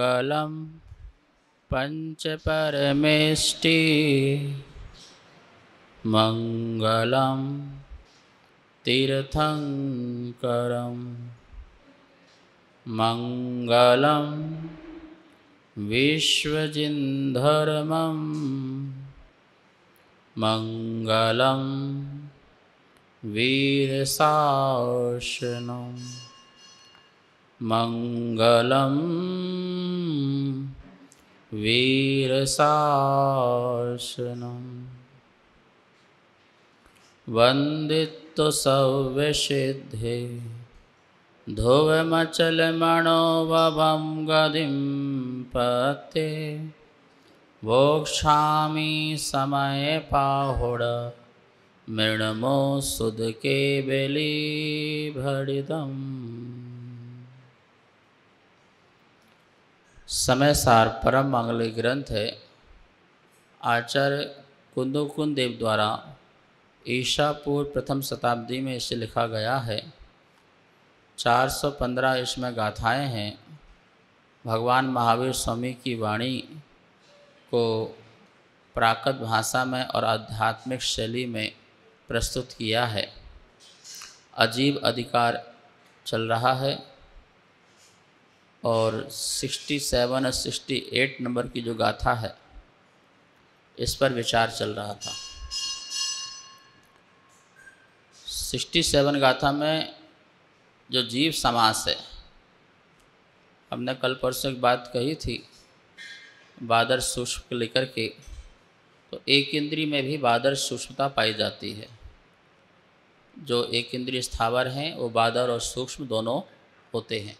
मङ्गलं पञ्चपरमेष्टि मङ्गलं तीर्थङ्करं मङ्गलं विश्वजिन्धर्मं मङ्गलं वीरसार्षणम् मङ्गलं वीरसासनं वन्दित्वसव्यसिद्धे धुवमचलमणोभवं गदिं पते वोक्षामि समये पाहुड मृणमो सुदके बलिभरितम् समय सार परम मांगल्य ग्रंथ है आचार्य कुंदोकुंद देव द्वारा ईशापुर प्रथम शताब्दी में इसे लिखा गया है 415 इसमें गाथाएं हैं भगवान महावीर स्वामी की वाणी को प्राकृत भाषा में और आध्यात्मिक शैली में प्रस्तुत किया है अजीब अधिकार चल रहा है और 67 और 68 नंबर की जो गाथा है इस पर विचार चल रहा था 67 गाथा में जो जीव समास है हमने कल परसों एक बात कही थी बादर सूक्ष्म लेकर के तो एक इंद्री में भी बादर सूक्ष्मता पाई जाती है जो एक इंद्री स्थावर हैं वो बादर और सूक्ष्म दोनों होते हैं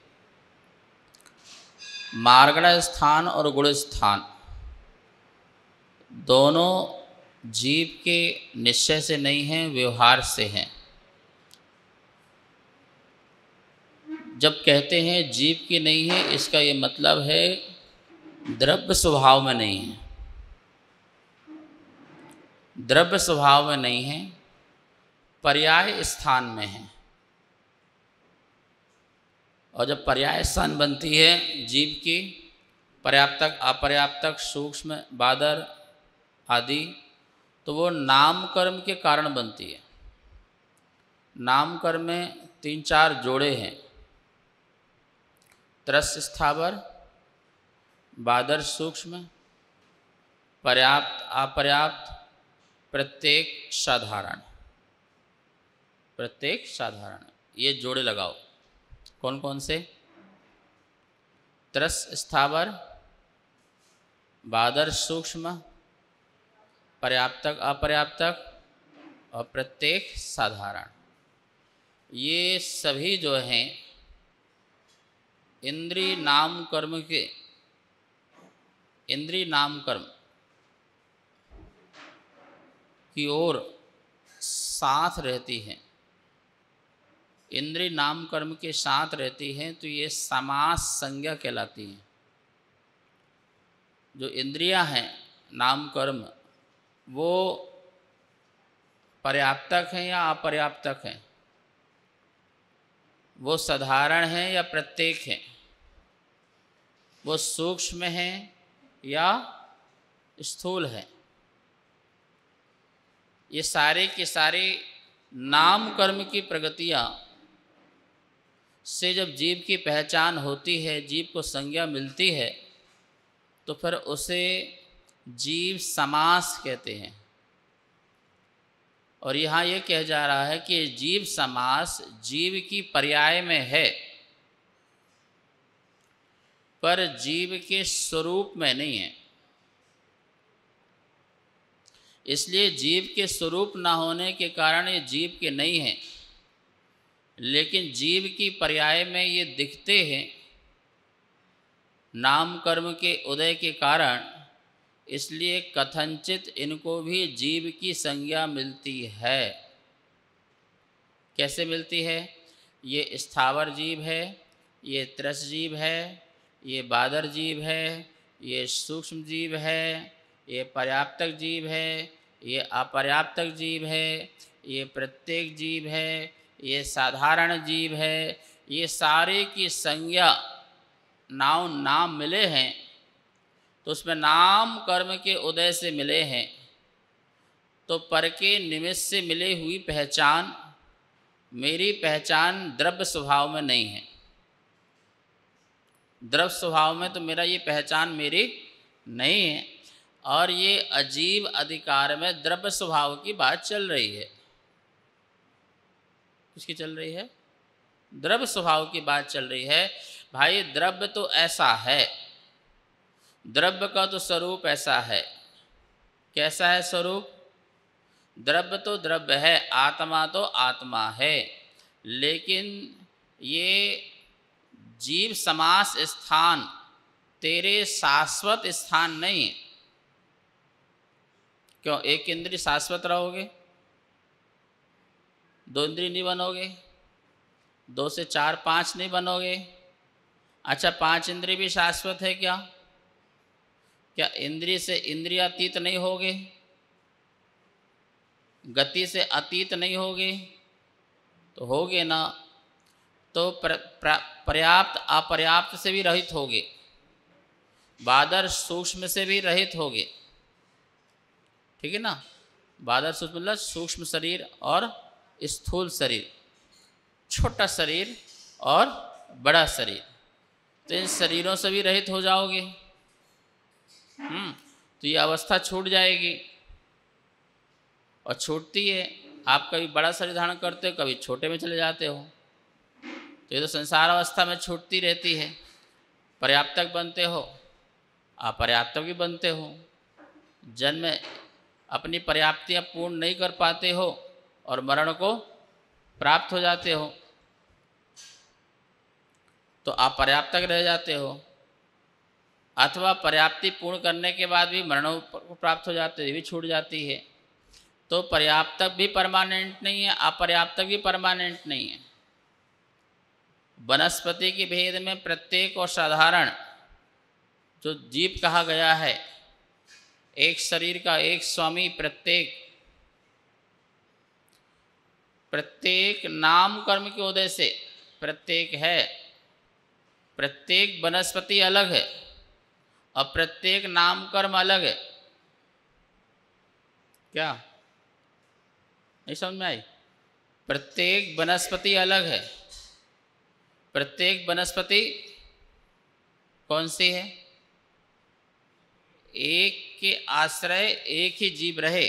मार्गण स्थान और गुण स्थान दोनों जीव के निश्चय से नहीं हैं व्यवहार से हैं जब कहते हैं जीव की नहीं है इसका ये मतलब है द्रव्य स्वभाव में नहीं है द्रव्य स्वभाव में नहीं है पर्याय स्थान में है और जब पर्याय स्थान बनती है जीव की पर्याप्तक अपर्याप्तक सूक्ष्म बादर आदि तो वो नाम कर्म के कारण बनती है नाम कर्म में तीन चार जोड़े हैं त्रस स्थावर बादर सूक्ष्म पर्याप्त अपर्याप्त प्रत्येक साधारण प्रत्येक साधारण ये जोड़े लगाओ कौन कौन से त्रस स्थावर बादर सूक्ष्म पर्याप्तक अपर्याप्तक और प्रत्येक साधारण ये सभी जो हैं इंद्री नाम कर्म के इंद्री नाम कर्म की ओर साथ रहती हैं इंद्रिय नाम कर्म के साथ रहती हैं तो ये समास संज्ञा कहलाती हैं जो इंद्रियां हैं नाम कर्म वो पर्याप्तक हैं या अपर्याप्तक हैं वो साधारण हैं या प्रत्येक हैं वो सूक्ष्म हैं या स्थूल हैं ये सारे के सारे नाम कर्म की प्रगतियाँ से जब जीव की पहचान होती है जीव को संज्ञा मिलती है तो फिर उसे जीव समास कहते हैं और यहाँ ये यह जा रहा है कि जीव समास जीव की पर्याय में है पर जीव के स्वरूप में नहीं है इसलिए जीव के स्वरूप ना होने के कारण ये जीव के नहीं हैं लेकिन जीव की पर्याय में ये दिखते हैं नाम कर्म के उदय के कारण इसलिए कथनचित इनको भी जीव की संज्ञा मिलती है कैसे मिलती है ये स्थावर जीव है ये त्रस जीव है ये बादर जीव है ये सूक्ष्म जीव है ये पर्याप्तक जीव है ये अपर्याप्तक जीव है ये प्रत्येक जीव है ये साधारण जीव है ये सारे की संज्ञा नाव नाम मिले हैं तो उसमें नाम कर्म के उदय से मिले हैं तो पर के निमित्त से मिली हुई पहचान मेरी पहचान द्रव्य स्वभाव में नहीं है द्रव्य स्वभाव में तो मेरा ये पहचान मेरी नहीं है और ये अजीब अधिकार में द्रव्य स्वभाव की बात चल रही है किसकी चल रही है द्रव्य स्वभाव की बात चल रही है भाई द्रव्य तो ऐसा है द्रव्य का तो स्वरूप ऐसा है कैसा है स्वरूप द्रव्य तो द्रव्य है आत्मा तो आत्मा है लेकिन ये जीव समास स्थान तेरे शाश्वत स्थान नहीं क्यों एक इंद्रिय शाश्वत रहोगे दो इंद्री नहीं बनोगे दो से चार पांच नहीं बनोगे अच्छा पांच इंद्री भी शाश्वत है क्या क्या इंद्री से इंद्रियातीत नहीं होगे गति से अतीत नहीं होगे तो होगे ना तो पर्याप्त अपर्याप्त से भी रहित होगे बादर सूक्ष्म से भी रहित होगे ठीक है ना बादर सूक्ष्म मतलब सूक्ष्म शरीर और स्थूल शरीर छोटा शरीर और बड़ा शरीर तो इन शरीरों से भी रहित हो जाओगे हम्म, तो ये अवस्था छूट जाएगी और छूटती है आप कभी बड़ा शरीर धारण करते हो कभी छोटे में चले जाते हो तो ये तो संसार अवस्था में छूटती रहती है पर्याप्तक बनते हो आप पर्याप्तक भी बनते हो जन्म अपनी पर्याप्तियाँ पूर्ण नहीं कर पाते हो और मरण को प्राप्त हो जाते हो तो आप पर्याप्त तक रह जाते हो अथवा पर्याप्ति पूर्ण करने के बाद भी मरण को प्राप्त हो जाते भी छूट जाती है तो पर्याप्त भी परमानेंट नहीं है अपर्याप्त भी परमानेंट नहीं है वनस्पति के भेद में प्रत्येक और साधारण जो जीव कहा गया है एक शरीर का एक स्वामी प्रत्येक प्रत्येक नाम कर्म के उदय से प्रत्येक है प्रत्येक वनस्पति अलग है और प्रत्येक नाम कर्म अलग है क्या नहीं समझ में आई प्रत्येक वनस्पति अलग है प्रत्येक वनस्पति कौन सी है एक के आश्रय एक ही जीव रहे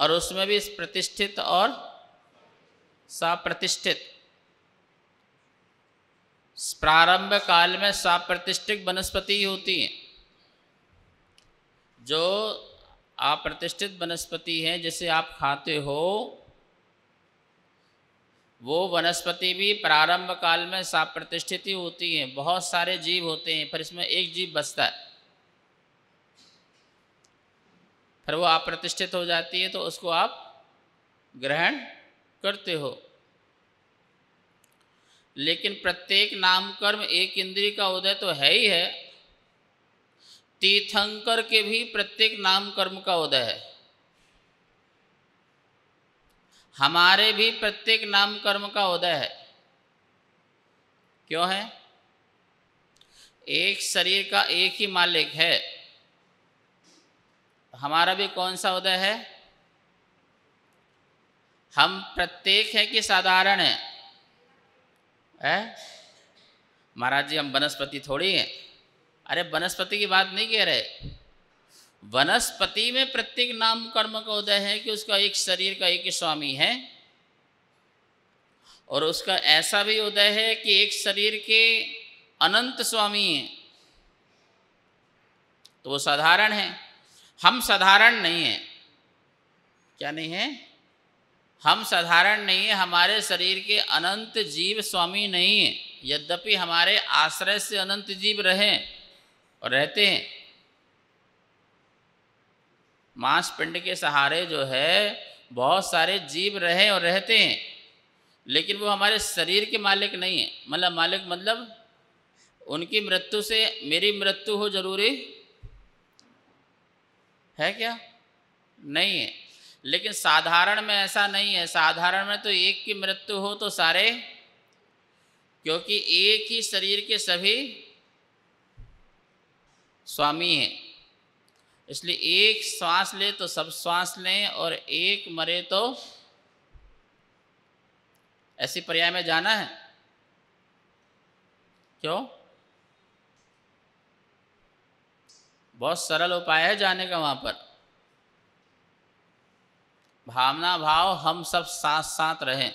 और उसमें भी प्रतिष्ठित और साप्रतिष्ठित प्रारंभ काल में साप्रतिष्ठित वनस्पति होती है जो अप्रतिष्ठित वनस्पति है जिसे आप खाते हो वो वनस्पति भी प्रारंभ काल में साप्रतिष्ठित ही होती है बहुत सारे जीव होते हैं पर इसमें एक जीव बसता है और वो अप्रतिष्ठित हो जाती है तो उसको आप ग्रहण करते हो लेकिन प्रत्येक नाम कर्म एक इंद्री का उदय तो है ही है तीर्थंकर के भी प्रत्येक नाम कर्म का उदय है हमारे भी प्रत्येक नाम कर्म का उदय है क्यों है एक शरीर का एक ही मालिक है हमारा भी कौन सा उदय है हम प्रत्येक है कि साधारण है महाराज जी हम वनस्पति थोड़ी हैं अरे वनस्पति की बात नहीं कह रहे वनस्पति में प्रत्येक नाम कर्म का उदय है कि उसका एक शरीर का एक स्वामी है और उसका ऐसा भी उदय है कि एक शरीर के अनंत स्वामी है तो वो साधारण है हम साधारण नहीं हैं क्या नहीं है हम साधारण नहीं है हमारे शरीर के अनंत जीव स्वामी नहीं है यद्यपि हमारे आश्रय से अनंत जीव रहे और रहते हैं मांस पिंड के सहारे जो है बहुत सारे जीव रहे और रहते हैं लेकिन वो हमारे शरीर के मालिक नहीं है मतलब मालिक मतलब उनकी मृत्यु से मेरी मृत्यु हो जरूरी है क्या नहीं है लेकिन साधारण में ऐसा नहीं है साधारण में तो एक की मृत्यु हो तो सारे क्योंकि एक ही शरीर के सभी स्वामी हैं इसलिए एक श्वास ले तो सब श्वास लें और एक मरे तो ऐसी पर्याय में जाना है क्यों बहुत सरल उपाय है जाने का वहाँ पर भावना भाव हम सब साथ साथ रहें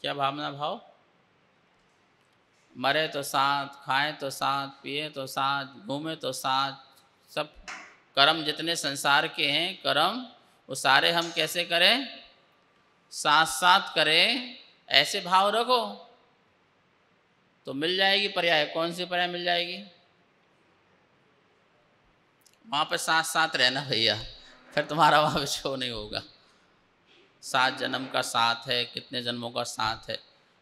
क्या भावना भाव मरे तो साथ खाएं तो साथ पिए तो साथ घूमे तो साथ सब कर्म जितने संसार के हैं कर्म वो सारे हम कैसे करें साथ साथ करें ऐसे भाव रखो तो मिल जाएगी पर्याय कौन सी पर्याय मिल जाएगी वहाँ पर साथ साथ रहना भैया फिर तुम्हारा वहाँ पे नहीं होगा सात जन्म का साथ है कितने जन्मों का साथ है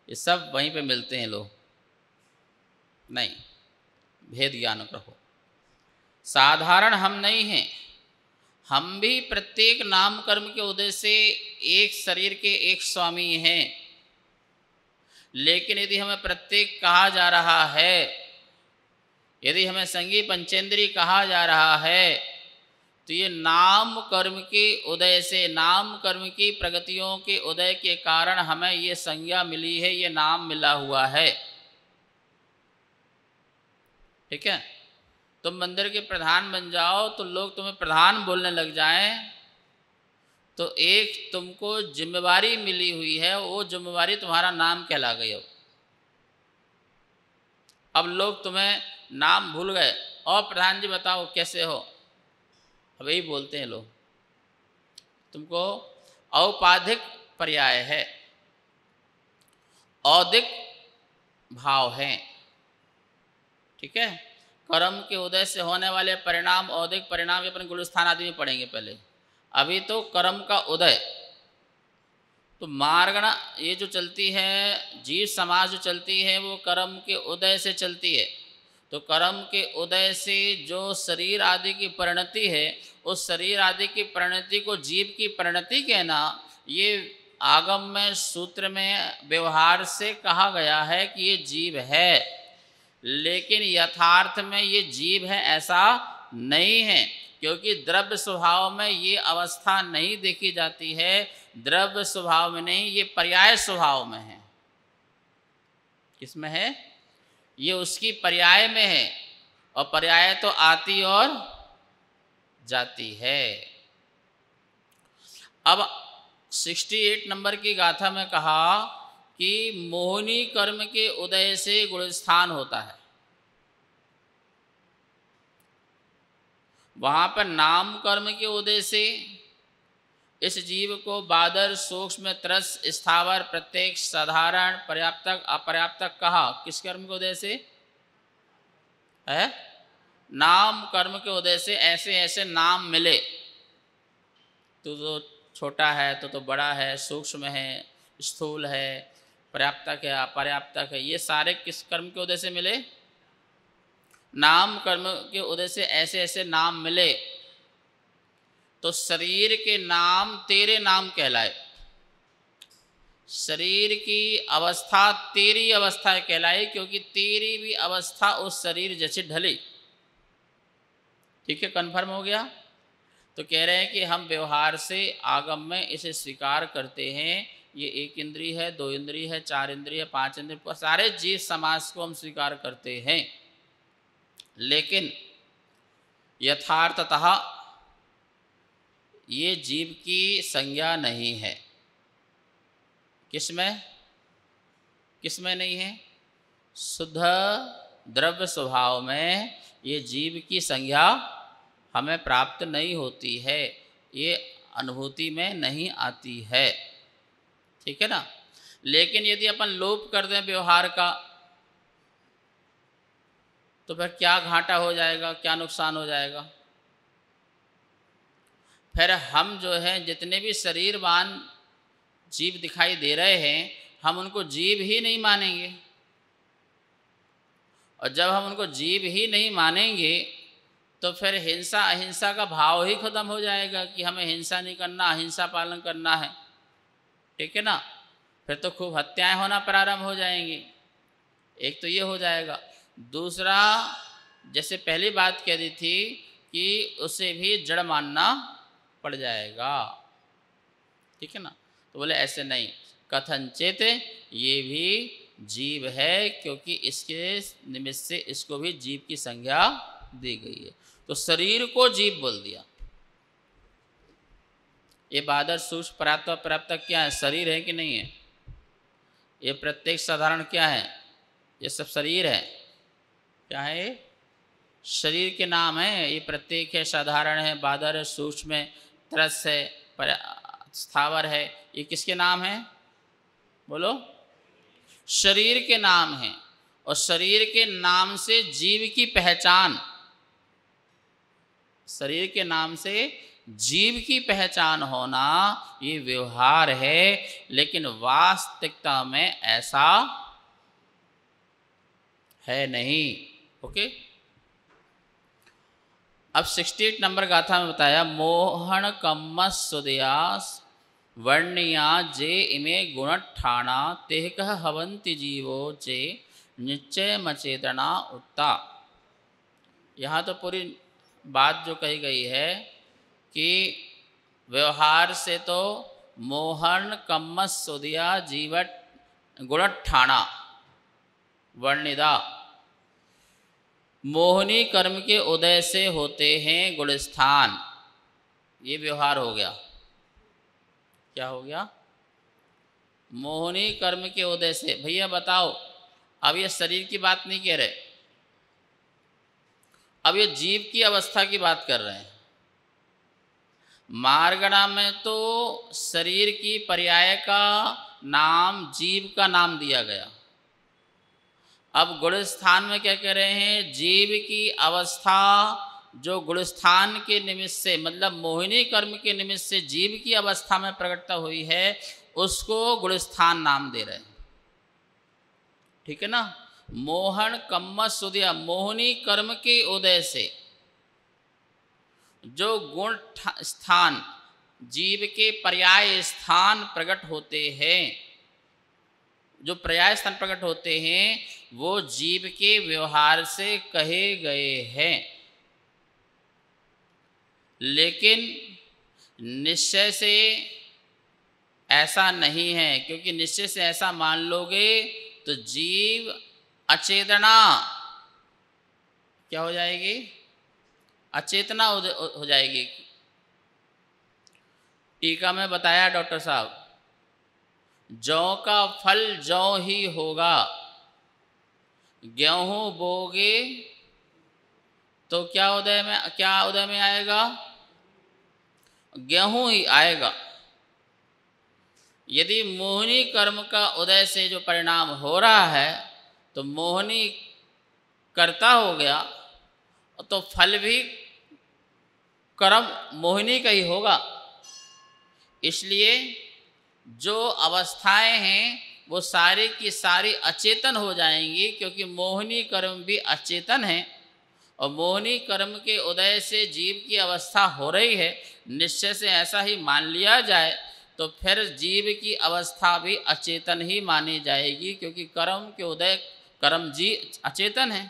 ये सब वहीं पे मिलते हैं लोग नहीं भेद ज्ञान रहो साधारण हम नहीं हैं हम भी प्रत्येक नाम कर्म के उदय से एक शरीर के एक स्वामी हैं लेकिन यदि हमें प्रत्येक कहा जा रहा है यदि हमें संगी पंचेंद्री कहा जा रहा है तो ये नाम कर्म के उदय से नाम कर्म की प्रगतियों के उदय के कारण हमें ये संज्ञा मिली है ये नाम मिला हुआ है ठीक है तुम मंदिर के प्रधान बन जाओ तो लोग तुम्हें प्रधान बोलने लग जाएं तो एक तुमको जिम्मेवारी मिली हुई है वो जिम्मेवारी तुम्हारा नाम कहला गई हो अब लोग तुम्हें नाम भूल गए और प्रधान जी बताओ कैसे हो अब यही बोलते हैं लोग तुमको औपाधिक पर्याय है औधिक भाव है ठीक है कर्म के उदय से होने वाले परिणाम औधिक परिणाम ये अपन गुलस्थान आदि में पढ़ेंगे पहले अभी तो कर्म का उदय तो मार्गणा ये जो चलती है जीव समाज जो चलती है वो कर्म के उदय से चलती है तो कर्म के उदय से जो शरीर आदि की परिणति है उस शरीर आदि की परिणति को जीव की परिणति कहना ये आगम में सूत्र में व्यवहार से कहा गया है कि ये जीव है लेकिन यथार्थ में ये जीव है ऐसा नहीं है क्योंकि द्रव्य स्वभाव में ये अवस्था नहीं देखी जाती है द्रव्य स्वभाव में नहीं ये पर्याय स्वभाव में है किसमें है ये उसकी पर्याय में है और पर्याय तो आती और जाती है अब 68 नंबर की गाथा में कहा कि मोहनी कर्म के उदय से गुणस्थान होता है वहां पर नाम कर्म के उदय से इस जीव को बादर सूक्ष्म त्रस स्थावर प्रत्येक साधारण पर्याप्तक अपर्याप्तक कहा किस कर्म के उदय से है नाम कर्म के उदय से ऐसे ऐसे नाम मिले तो तो छोटा है तो तो बड़ा है सूक्ष्म है स्थूल है पर्याप्तक है अपर्याप्तक है ये सारे किस कर्म के उदय से मिले नाम कर्म के उदय से ऐसे ऐसे नाम मिले तो शरीर के नाम तेरे नाम कहलाए शरीर की अवस्था तेरी अवस्था कहलाए क्योंकि तेरी भी अवस्था उस शरीर जैसे ढली ठीक है कन्फर्म हो गया तो कह रहे हैं कि हम व्यवहार से आगम में इसे स्वीकार करते हैं ये एक इंद्री है दो इंद्री है चार इंद्री है पांच इंद्री सारे जीव समाज को हम स्वीकार करते हैं लेकिन यथार्थतः ये जीव की संज्ञा नहीं है किसमें किसमें नहीं है शुद्ध द्रव्य स्वभाव में ये जीव की संज्ञा हमें प्राप्त नहीं होती है ये अनुभूति में नहीं आती है ठीक है ना लेकिन यदि अपन लोप कर दें व्यवहार का तो फिर क्या घाटा हो जाएगा क्या नुकसान हो जाएगा फिर हम जो है जितने भी शरीरवान जीव दिखाई दे रहे हैं हम उनको जीव ही नहीं मानेंगे और जब हम उनको जीव ही नहीं मानेंगे तो फिर हिंसा अहिंसा का भाव ही खत्म हो जाएगा कि हमें हिंसा नहीं करना अहिंसा पालन करना है ठीक है ना फिर तो खूब हत्याएं होना प्रारंभ हो जाएंगी एक तो ये हो जाएगा दूसरा जैसे पहली बात कह दी थी कि उसे भी जड़ मानना पड़ जाएगा ठीक है ना तो बोले ऐसे नहीं कथनचेत ये भी जीव है क्योंकि इसके निमित्त से इसको भी जीव की संज्ञा दी गई है तो शरीर को जीव बोल दिया ये बादर सूक्ष्म प्राप्त प्राप्त क्या है शरीर है कि नहीं है ये प्रत्येक साधारण क्या है ये सब शरीर है क्या है शरीर के नाम है ये प्रत्येक है साधारण है बादर है सूक्ष्म है त्रस है पर स्थावर है ये किसके नाम है बोलो शरीर के नाम है और शरीर के नाम से जीव की पहचान शरीर के नाम से जीव की पहचान होना ये व्यवहार है लेकिन वास्तविकता में ऐसा है नहीं ओके अब सिक्सटी नंबर गाथा में बताया मोहन कम सुदयास वर्णिया जे इमे गुणठाना तेह कह हवंति जीवो जे निश्चय मचेतना उत्ता यहाँ तो पूरी बात जो कही गई है कि व्यवहार से तो मोहन कम्मस सुदिया जीवट गुणठाना वर्णिदा मोहनी कर्म के उदय से होते हैं गुणस्थान ये व्यवहार हो गया क्या हो गया मोहनी कर्म के उदय से भैया बताओ अब ये शरीर की बात नहीं कह रहे अब ये जीव की अवस्था की बात कर रहे हैं मार्गणा में तो शरीर की पर्याय का नाम जीव का नाम दिया गया अब गुणस्थान में क्या कह रहे हैं जीव की अवस्था जो गुणस्थान के निमित्त से मतलब मोहिनी कर्म के निमित्त से जीव की अवस्था में प्रकटता हुई है उसको गुणस्थान नाम दे रहे हैं ठीक है ना मोहन कम्म सुदिया मोहिनी कर्म के उदय से जो गुण स्थान जीव के पर्याय स्थान प्रकट होते हैं जो पर्याय स्थान प्रकट होते हैं वो जीव के व्यवहार से कहे गए हैं लेकिन निश्चय से ऐसा नहीं है क्योंकि निश्चय से ऐसा मान लोगे तो जीव अचेतना क्या हो जाएगी अचेतना हो जाएगी टीका में बताया डॉक्टर साहब जौ का फल जौ ही होगा गेहूं बोगे तो क्या उदय में क्या उदय में आएगा गेहूं ही आएगा यदि मोहनी कर्म का उदय से जो परिणाम हो रहा है तो मोहनी करता हो गया तो फल भी कर्म मोहिनी का ही होगा इसलिए जो अवस्थाएं हैं वो सारी की सारी अचेतन हो जाएंगी क्योंकि मोहनी कर्म भी अचेतन है और मोहनी कर्म के उदय से जीव की अवस्था हो रही है निश्चय से ऐसा ही मान लिया जाए तो फिर जीव की अवस्था भी अचेतन ही मानी जाएगी क्योंकि कर्म के उदय कर्म जी अचेतन है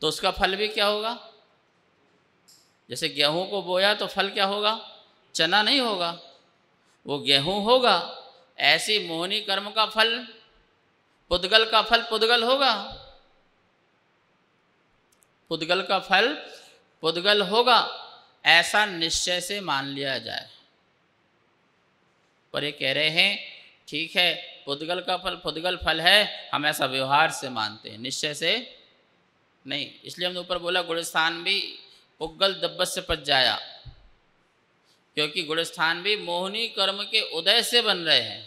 तो उसका फल भी क्या होगा जैसे गेहूं को बोया तो फल क्या होगा चना नहीं होगा वो गेहूं होगा ऐसी मोहनी कर्म का फल पुद्गल का फल पुद्गल होगा पुद्गल का फल पुद्गल होगा ऐसा निश्चय से मान लिया जाए पर ये कह रहे हैं ठीक है पुद्गल का फल पुद्गल फल है हम ऐसा व्यवहार से मानते हैं निश्चय से नहीं इसलिए हमने ऊपर बोला गुड़स्थान भी पुग्गल दब्बस से पच जाया क्योंकि गुणस्थान भी मोहनी कर्म के उदय से बन रहे हैं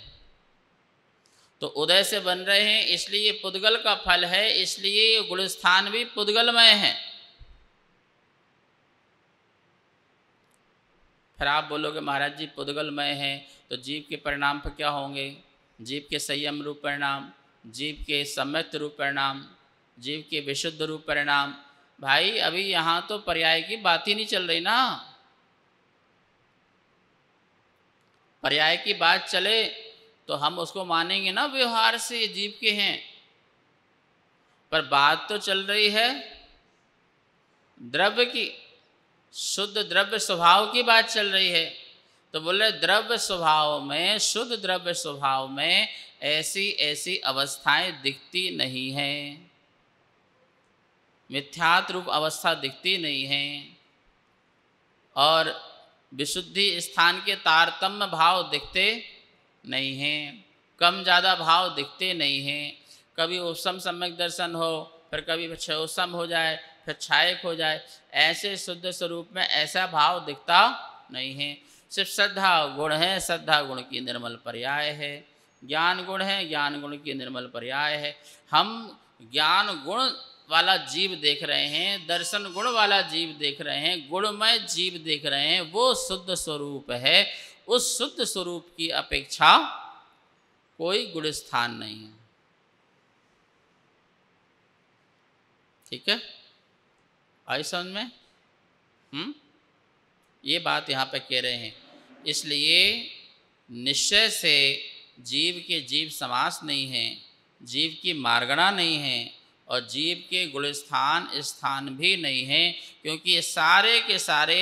तो उदय से बन रहे हैं इसलिए पुद्गल का फल है इसलिए गुणस्थान भी पुद्गलमय है फिर आप बोलोगे महाराज जी पुद्गलमय है तो जीव के परिणाम पर क्या होंगे जीव के संयम रूप परिणाम जीव के सम्यक रूप परिणाम जीव के विशुद्ध रूप परिणाम भाई अभी यहाँ तो पर्याय की बात ही नहीं चल रही ना पर्याय की बात चले तो हम उसको मानेंगे ना व्यवहार से जीव के हैं पर बात तो चल रही है द्रव्य की शुद्ध द्रव्य स्वभाव की बात चल रही है तो बोले द्रव्य स्वभाव में शुद्ध द्रव्य स्वभाव में ऐसी ऐसी अवस्थाएं दिखती नहीं हैं मिथ्यात रूप अवस्था दिखती नहीं है और विशुद्धि स्थान के तारतम्य भाव दिखते नहीं हैं कम ज़्यादा भाव दिखते नहीं हैं कभी उत्सम सम्यक दर्शन हो फिर कभी क्षयोसम हो जाए फिर छायक हो जाए ऐसे शुद्ध स्वरूप में ऐसा भाव दिखता नहीं है सिर्फ श्रद्धा गुण है श्रद्धा गुण की निर्मल पर्याय है ज्ञान गुण है ज्ञान गुण की निर्मल पर्याय है हम ज्ञान गुण वाला जीव देख रहे हैं दर्शन गुण वाला जीव देख रहे हैं गुणमय जीव देख रहे हैं वो शुद्ध स्वरूप है उस शुद्ध स्वरूप की अपेक्षा कोई गुण स्थान नहीं है ठीक है आई समझ में हम्म ये बात यहाँ पे कह रहे हैं इसलिए निश्चय से जीव के जीव समास नहीं है जीव की मार्गणा नहीं है और जीव के गुणस्थान स्थान भी नहीं है क्योंकि ये सारे के सारे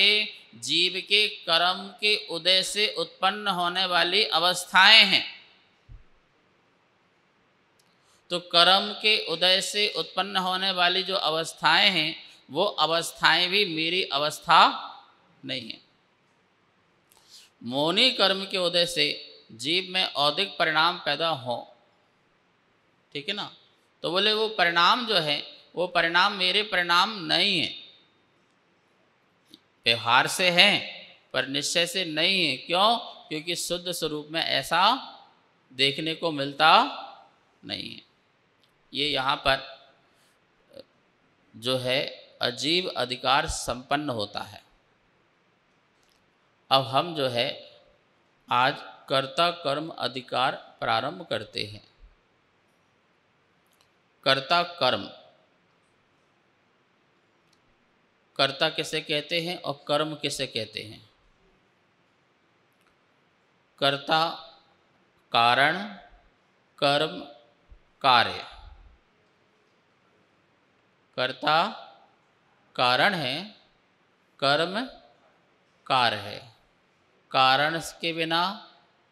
जीव के कर्म के उदय से उत्पन्न होने वाली अवस्थाएं हैं तो कर्म के उदय से उत्पन्न होने वाली जो अवस्थाएं हैं वो अवस्थाएं भी मेरी अवस्था नहीं है मौनी कर्म के उदय से जीव में औदिक परिणाम पैदा हो ठीक है ना तो बोले वो परिणाम जो है वो परिणाम मेरे परिणाम नहीं है व्यवहार से है पर निश्चय से नहीं है क्यों क्योंकि शुद्ध स्वरूप में ऐसा देखने को मिलता नहीं है ये यहाँ पर जो है अजीब अधिकार संपन्न होता है अब हम जो है आज कर्ता कर्म अधिकार प्रारंभ करते हैं कर्ता कर्म कर्ता किसे कहते हैं और कर्म किसे कहते हैं कर्ता कारण कर्म कार्य कर्ता कारण है कर्म कार्य है कारण के बिना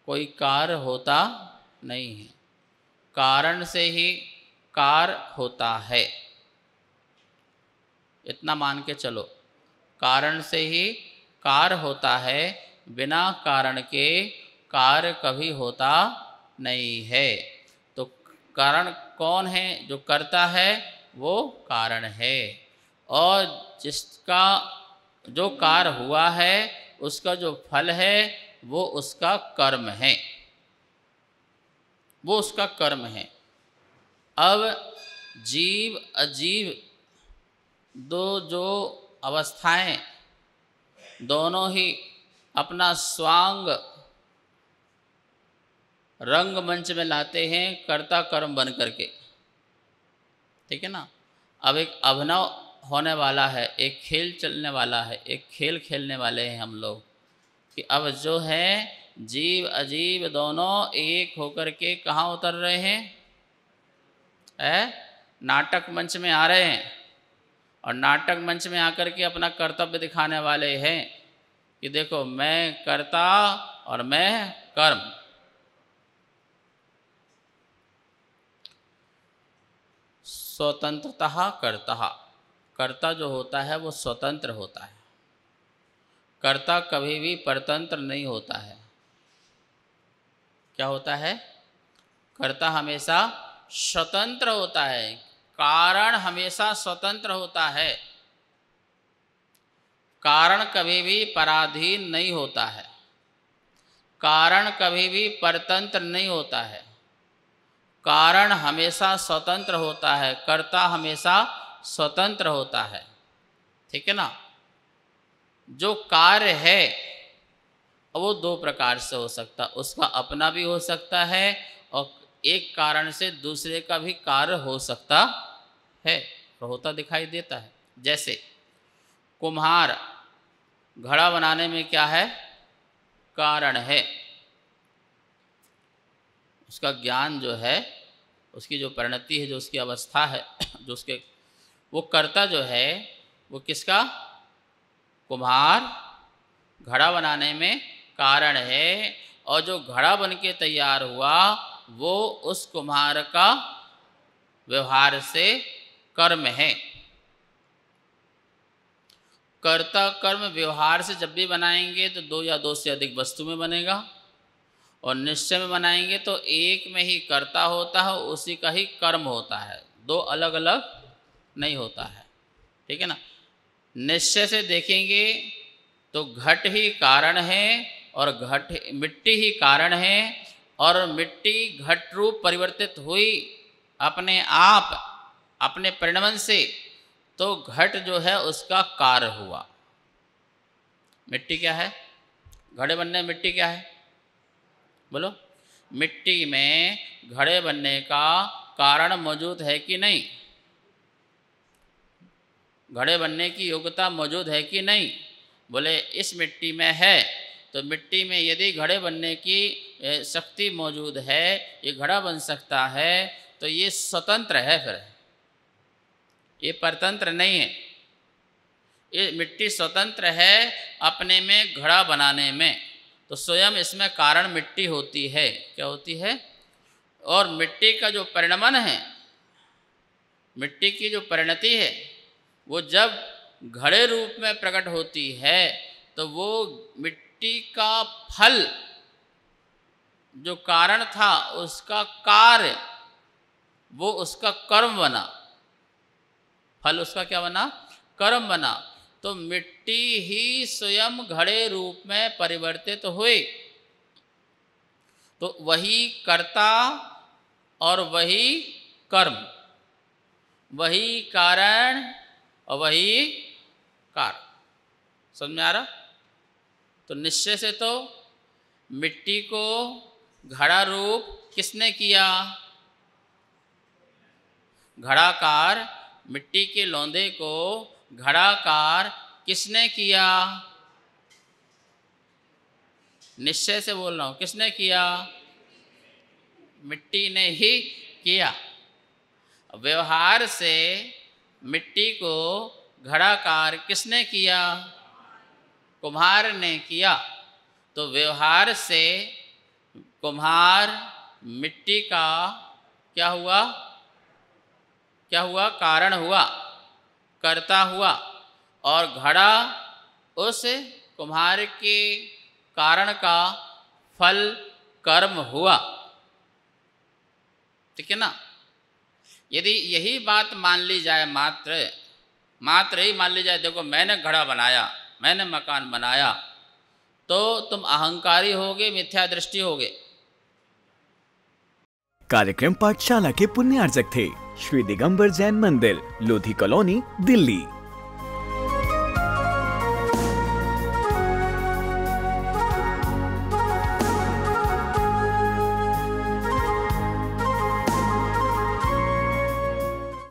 कोई कार्य होता नहीं है कारण से ही कार होता है इतना मान के चलो कारण से ही कार होता है बिना कारण के कार कभी होता नहीं है तो कारण कौन है जो करता है वो कारण है और जिसका जो कार हुआ है उसका जो फल है वो उसका कर्म है वो उसका कर्म है अब जीव अजीव दो जो अवस्थाएं दोनों ही अपना स्वांग रंग मंच में लाते हैं कर्ता कर्म बन करके ठीक है ना अब एक अभिनव होने वाला है एक खेल चलने वाला है एक खेल खेलने वाले हैं हम लोग कि अब जो है जीव अजीब दोनों एक होकर के कहाँ उतर रहे हैं है नाटक मंच में आ रहे हैं और नाटक मंच में आकर के अपना कर्तव्य दिखाने वाले हैं कि देखो मैं कर्ता और मैं कर्म स्वतंत्रता कर्ता कर्ता जो होता है वो स्वतंत्र होता है कर्ता कभी भी परतंत्र नहीं होता है क्या होता है कर्ता हमेशा स्वतंत्र होता है कारण हमेशा स्वतंत्र होता है कारण कभी भी पराधीन नहीं होता है कारण कभी भी परतंत्र नहीं होता है कारण हमेशा स्वतंत्र होता है कर्ता हमेशा स्वतंत्र होता है ठीक है ना जो कार्य है वो दो प्रकार से हो सकता उसका अपना भी हो सकता है और एक कारण से दूसरे का भी कार्य हो सकता है होता दिखाई देता है जैसे कुम्हार घड़ा बनाने में क्या है कारण है उसका ज्ञान जो है उसकी जो परिणति है जो उसकी अवस्था है जो उसके वो कर्ता जो है वो किसका कुम्हार घड़ा बनाने में कारण है और जो घड़ा बन के तैयार हुआ वो उस कुमार का व्यवहार से कर्म है कर्ता कर्म व्यवहार से जब भी बनाएंगे तो दो या दो से अधिक वस्तु में बनेगा और निश्चय में बनाएंगे तो एक में ही कर्ता होता है उसी का ही कर्म होता है दो अलग अलग नहीं होता है ठीक है ना निश्चय से देखेंगे तो घट ही कारण है और घट मिट्टी ही कारण है और मिट्टी घट रूप परिवर्तित हुई अपने आप अपने परिणमन से तो घट जो है उसका कार्य हुआ मिट्टी क्या है घड़े बनने मिट्टी क्या है बोलो मिट्टी में घड़े बनने का कारण मौजूद है कि नहीं घड़े बनने की योग्यता मौजूद है कि नहीं बोले इस मिट्टी में है तो मिट्टी में यदि घड़े बनने की शक्ति मौजूद है ये घड़ा बन सकता है तो ये स्वतंत्र है फिर ये परतंत्र नहीं है ये मिट्टी स्वतंत्र है अपने में घड़ा बनाने में तो स्वयं इसमें कारण मिट्टी होती है क्या होती है और मिट्टी का जो परिणमन है मिट्टी की जो परिणति है वो जब घड़े रूप में प्रकट होती है तो वो मिट्टी का फल जो कारण था उसका कार्य वो उसका कर्म बना फल उसका क्या बना कर्म बना तो मिट्टी ही स्वयं घड़े रूप में परिवर्तित तो हुए तो वही कर्ता और वही कर्म वही कारण और वही कार समझ में आ रहा तो निश्चय से तो मिट्टी को घड़ा रूप किसने किया घड़ाकार मिट्टी के लौंदे को घड़ाकार किसने किया निश्चय से बोल रहा हूँ किसने किया मिट्टी ने ही किया व्यवहार से मिट्टी को घड़ाकार किसने किया कुम्हार ने किया तो व्यवहार से कुम्हार मिट्टी का क्या हुआ क्या हुआ कारण हुआ करता हुआ और घड़ा उस कुम्हार के कारण का फल कर्म हुआ ठीक है ना यदि यही बात मान ली जाए मात्र मात्र ही मान ली जाए देखो मैंने घड़ा बनाया मैंने मकान बनाया तो तुम अहंकारी होगे मिथ्या दृष्टि होगे कार्यक्रम पाठशाला के पुण्यार्जक थे श्री दिगंबर जैन मंदिर लोधी कॉलोनी दिल्ली